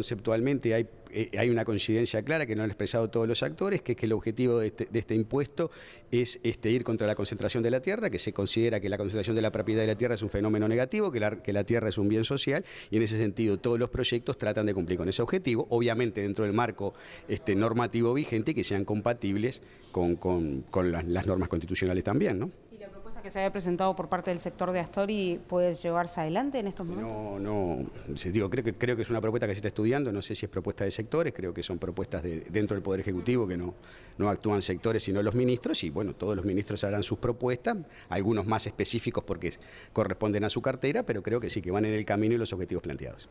Conceptualmente eh, hay, una coincidencia clara que no han expresado todos los actores, que es que el objetivo de este, este impuesto es este, ir contra la concentración de la tierra, que se considera que la concentración de la propiedad de la tierra es un fenómeno negativo, que la, tierra es un bien social, y en ese sentido todos los proyectos tratan de cumplir con ese objetivo, obviamente dentro del marco este, normativo vigente y que sean compatibles con, las, las normas constitucionales también. ¿no? se había presentado por parte del sector de Astori puede llevarse adelante en estos momentos? No, no. Digo, creo, que, creo que es una propuesta que se está estudiando. No sé si es propuesta de sectores. Creo que son propuestas de, dentro del Poder Ejecutivo que no, no actúan sectores sino los ministros. Y bueno, todos los ministros harán sus propuestas, algunos más específicos porque corresponden a su cartera, pero creo que sí, que van en el camino y los objetivos planteados.